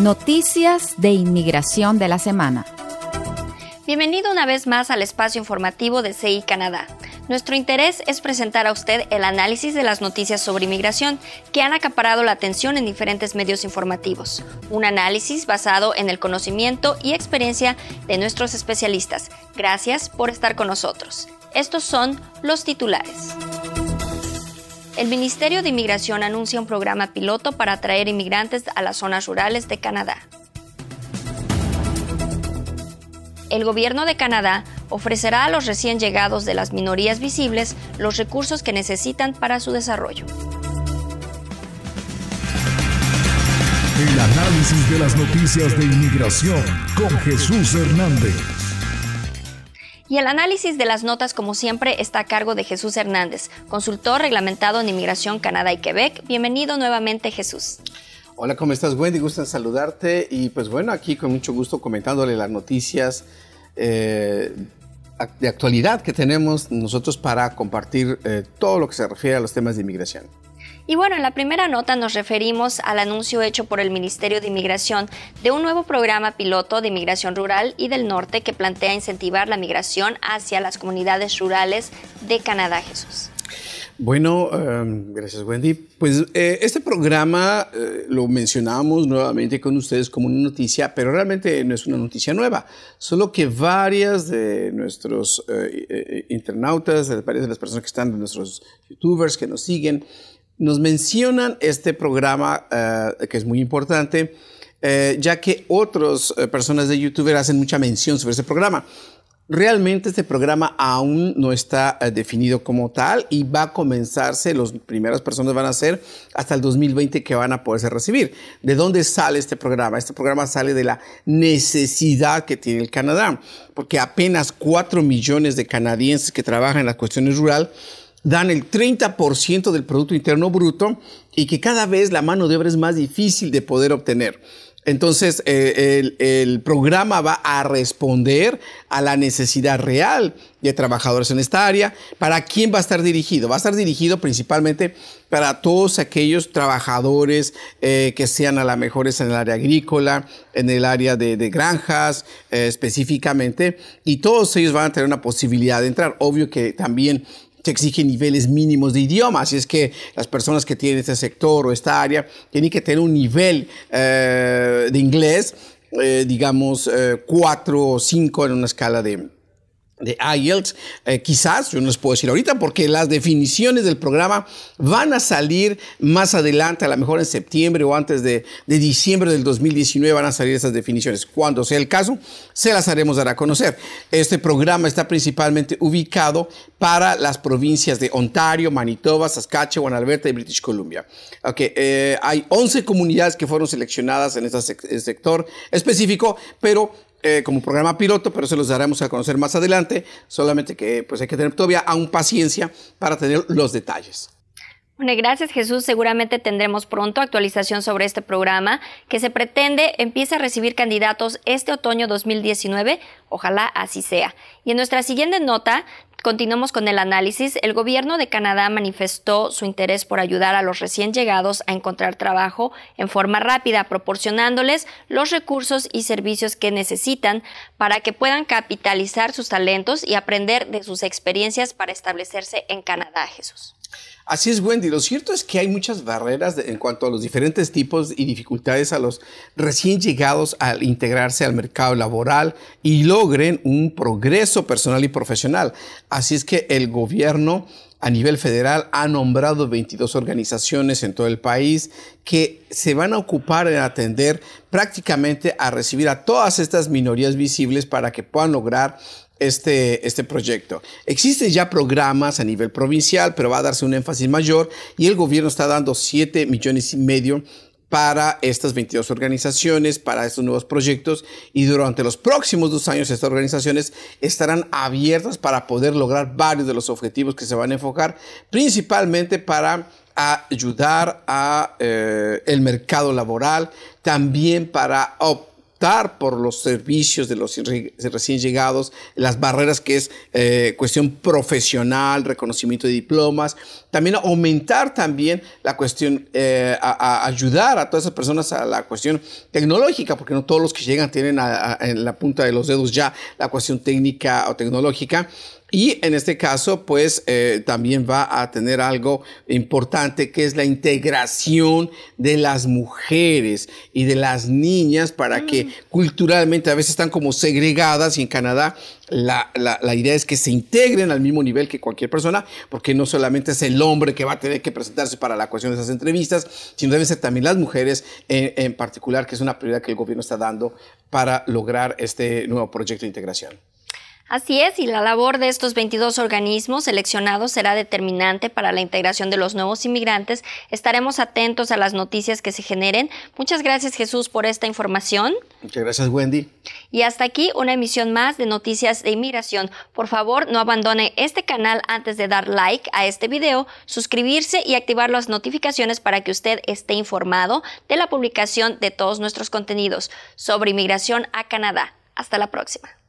Noticias de Inmigración de la Semana. Bienvenido una vez más al espacio informativo de CI Canadá. Nuestro interés es presentar a usted el análisis de las noticias sobre inmigración que han acaparado la atención en diferentes medios informativos. Un análisis basado en el conocimiento y experiencia de nuestros especialistas. Gracias por estar con nosotros. Estos son los titulares. El Ministerio de Inmigración anuncia un programa piloto para atraer inmigrantes a las zonas rurales de Canadá. El gobierno de Canadá ofrecerá a los recién llegados de las minorías visibles los recursos que necesitan para su desarrollo. El análisis de las noticias de inmigración con Jesús Hernández. Y el análisis de las notas, como siempre, está a cargo de Jesús Hernández, consultor reglamentado en Inmigración Canadá y Quebec. Bienvenido nuevamente, Jesús. Hola, ¿cómo estás, Wendy? Gusto en saludarte. Y pues bueno, aquí con mucho gusto comentándole las noticias eh, de actualidad que tenemos nosotros para compartir eh, todo lo que se refiere a los temas de inmigración. Y bueno, en la primera nota nos referimos al anuncio hecho por el Ministerio de Inmigración de un nuevo programa piloto de inmigración rural y del norte que plantea incentivar la migración hacia las comunidades rurales de Canadá, Jesús. Bueno, em, gracias Wendy. Pues eh, este programa eh, lo mencionamos nuevamente con ustedes como una noticia, pero realmente no es una noticia nueva, solo que varias de nuestros eh, internautas, varias de las personas que están, de nuestros youtubers que nos siguen, nos mencionan este programa eh, que es muy importante, eh, ya que otras eh, personas de YouTube hacen mucha mención sobre este programa. Realmente este programa aún no está definido como tal y va a comenzarse, las primeras personas van a ser hasta el 2020 que van a poderse recibir. ¿De dónde sale este programa? Este programa sale de la necesidad que tiene el Canadá, porque apenas 4 millones de canadienses que trabajan en las cuestiones rurales dan el 30% del Producto Interno Bruto y que cada vez la mano de obra es más difícil de poder obtener. Entonces, eh, el, programa va a responder a la necesidad real de trabajadores en esta área. ¿Para quién va a estar dirigido? Va a estar dirigido principalmente para todos aquellos trabajadores eh, que sean a la mejores en el área agrícola, en el área de, granjas eh, específicamente, y todos ellos van a tener una posibilidad de entrar. Obvio que también se exigen niveles mínimos de idioma, así es que las personas que tienen este sector o esta área tienen que tener un nivel eh, de inglés, eh, digamos, 4 eh, o 5 en una escala de, de IELTS, eh, quizás, yo no les puedo decir ahorita, porque las definiciones del programa van a salir más adelante, a lo mejor en septiembre o antes de, de diciembre del 2019 van a salir esas definiciones. Cuando sea el caso, se las haremos dar a conocer. Este programa está principalmente ubicado para las provincias de Ontario, Manitoba, Saskatchewan, Alberta y British Columbia. Eh, hay 11 comunidades que fueron seleccionadas en este sector específico, pero eh, como programa piloto, pero se los daremos a conocer más adelante, solamente que pues hay que tener todavía aún paciencia para tener los detalles gracias Jesús. Seguramente tendremos pronto actualización sobre este programa que se pretende empieza a recibir candidatos este otoño 2019. Ojalá así sea. Y en nuestra siguiente nota Continuamos con el análisis. El gobierno de Canadá manifestó su interés por ayudar a los recién llegados a encontrar trabajo en forma rápida, proporcionándoles los recursos y servicios que necesitan para que puedan capitalizar sus talentos y aprender de sus experiencias para establecerse en Canadá, Jesús. Así es, Wendy. Lo cierto es que hay muchas barreras en cuanto a los diferentes tipos y dificultades a los recién llegados al integrarse al mercado laboral y logren un progreso personal y profesional. Así es que el gobierno a nivel federal ha nombrado 22 organizaciones en todo el país que se van a ocupar en atender prácticamente a recibir a todas estas minorías visibles para que puedan lograr este, este proyecto. Existen ya programas a nivel provincial, pero va a darse un énfasis mayor y el gobierno está dando 7 millones y medio para estas 22 organizaciones, para estos nuevos proyectos y durante los próximos dos años estas organizaciones estarán abiertas para poder lograr varios de los objetivos que se van a enfocar, principalmente para ayudar a eh, el mercado laboral, también para por los servicios de los recién llegados, las barreras que es eh, cuestión profesional, reconocimiento de diplomas, también aumentar también la cuestión, eh, ayudar a todas esas personas a la cuestión tecnológica, porque no todos los que llegan tienen en la punta de los dedos ya la cuestión técnica o tecnológica. Y en este caso, pues eh, también va a tener algo importante que es la integración de las mujeres y de las niñas para que mm culturalmente a veces están como segregadas y en Canadá la, idea es que se integren al mismo nivel que cualquier persona, porque no solamente es el hombre que va a tener que presentarse para la cuestión de esas entrevistas, sino deben ser también las mujeres en particular, que es una prioridad que el gobierno está dando para lograr este nuevo proyecto de integración. Así es, y la labor de estos 22 organismos seleccionados será determinante para la integración de los nuevos inmigrantes. Estaremos atentos a las noticias que se generen. Muchas gracias Jesús por esta información. Muchas gracias Wendy. Y hasta aquí una emisión más de Noticias de Inmigración. Por favor, no abandone este canal antes de dar like a este video, suscribirse y activar las notificaciones para que usted esté informado de la publicación de todos nuestros contenidos sobre inmigración a Canadá. Hasta la próxima.